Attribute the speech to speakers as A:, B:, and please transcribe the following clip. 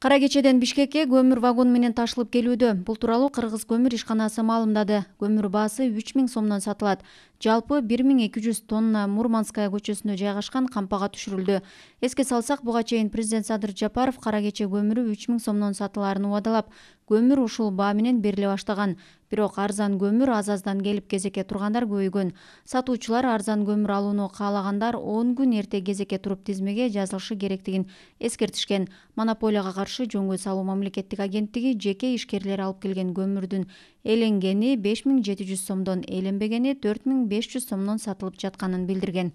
A: кара кечеден бишкекке көмүр вагон менен ташылып келүүдө бул тууралуу кыргыз көмүр ишканасы маалымдады көмүр баасы үч миң сомдон сатылат жалпы бир миң эки жүз тонна мурманская көчөсүндө жайгашкан кампага түшүрүлдү эске салсак буга чейин президент садыр жапаров кара кече көмүрү үч миң сомдон сатылаарын убадалап көмүр ушул баа менен бериле баштаган бирок арзан көмүр аз аздан келип кезекке тургандар көбөйгөн сатуучулар арзан көмүр алууну каалагандар он күн эрте кезекке туруп тизмеге жазылышы керектигин эскертишкен монополияга каршы жөн жөнгө салуу мамлекеттик агенттиги жеке ишкерлер алып келген көмүрдүн эленгени беш миң жети жүз сомдон эленбегени төрт миң беш жүз сомдон сатылып жатканын билдирген